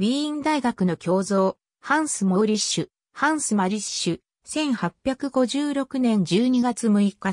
ウィーン大学の教造ハンス・モーリッシュ、ハンス・マリッシュ、1856年12月6日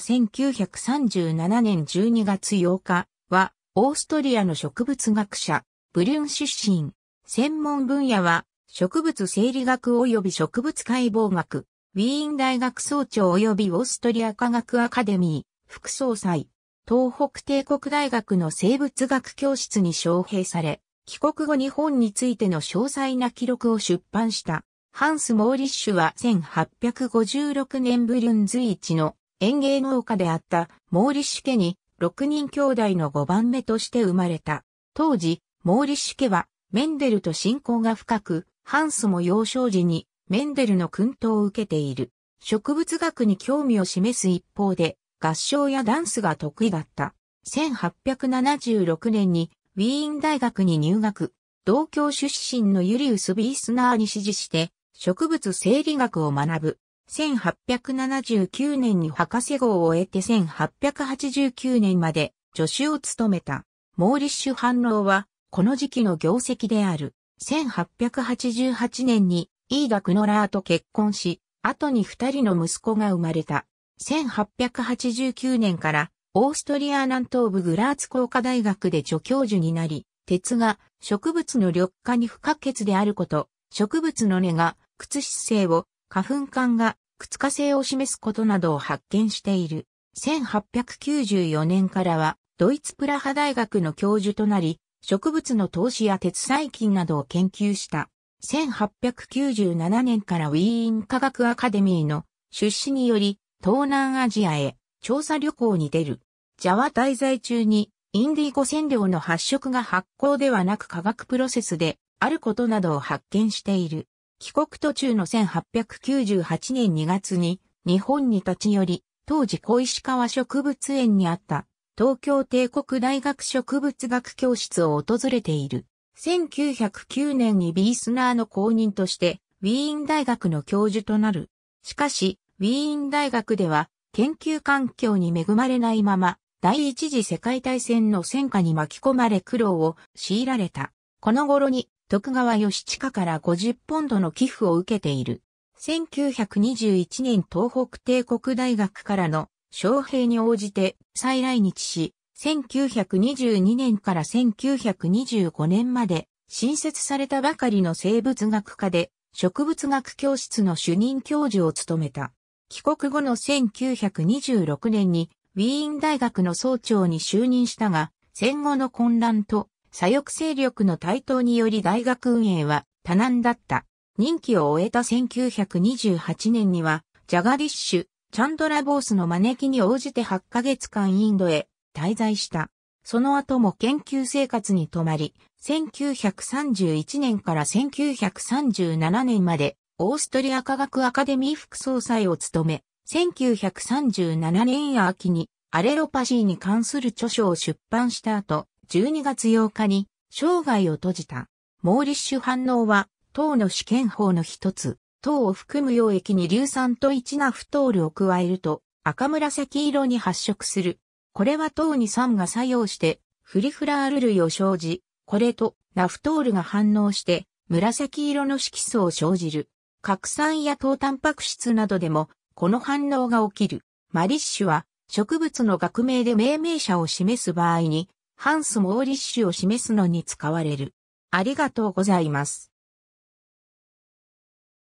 1937年12月8日は、オーストリアの植物学者、ブリュン出身。専門分野は、植物生理学及び植物解剖学、ウィーン大学総長及びオーストリア科学アカデミー、副総裁、東北帝国大学の生物学教室に招聘され、帰国後日本についての詳細な記録を出版した。ハンス・モーリッシュは1856年ブリュンイ一の園芸農家であったモーリッシュ家に6人兄弟の5番目として生まれた。当時、モーリッシュ家はメンデルと親交が深く、ハンスも幼少時にメンデルの訓導を受けている。植物学に興味を示す一方で、合唱やダンスが得意だった。1876年にウィーン大学に入学、同郷出身のユリウス・ビースナーに指示して、植物生理学を学ぶ。1879年に博士号を得て1889年まで助手を務めた。モーリッシュ反応は、この時期の業績である。1888年に、イーダ・クノラーと結婚し、後に二人の息子が生まれた。1889年からオーストリア南東部グラーツ工科大学で助教授になり、鉄が植物の緑化に不可欠であること、植物の根が靴姿勢を、花粉管が靴化性を示すことなどを発見している。1894年からは、ドイツプラハ大学の教授となり、植物の投資や鉄細菌などを研究した。1897年からウィーン科学アカデミーの出資により東南アジアへ調査旅行に出る。ジャワ滞在中に、インディゴ染料の発色が発酵ではなく化学プロセスであることなどを発見している。帰国途中の1898年2月に日本に立ち寄り、当時小石川植物園にあった東京帝国大学植物学教室を訪れている。1909年にビースナーの公認としてウィーン大学の教授となる。しかし、ウィーン大学では研究環境に恵まれないまま第一次世界大戦の戦火に巻き込まれ苦労を強いられた。この頃に徳川義親から50ポンドの寄付を受けている。1921年東北帝国大学からの招聘に応じて再来日し、1922年から1925年まで新設されたばかりの生物学科で植物学教室の主任教授を務めた。帰国後の1926年にウィーン大学の総長に就任したが、戦後の混乱と左翼勢力の台頭により大学運営は多難だった。任期を終えた1928年には、ジャガディッシュ、チャンドラボースの招きに応じて8ヶ月間インドへ滞在した。その後も研究生活に泊まり、1931年から1937年まで、オーストリア科学アカデミー副総裁を務め、1937年秋にアレロパシーに関する著書を出版した後、12月8日に生涯を閉じた。モーリッシュ反応は、糖の試験法の一つ、糖を含む溶液に硫酸と一ナフトールを加えると赤紫色に発色する。これは糖に酸が作用してフリフラール類を生じ、これとナフトールが反応して紫色の色素を生じる。核酸や糖タンパク質などでもこの反応が起きる。マリッシュは植物の学名で命名者を示す場合に、ハンス・モーリッシュを示すのに使われる。ありがとうございます。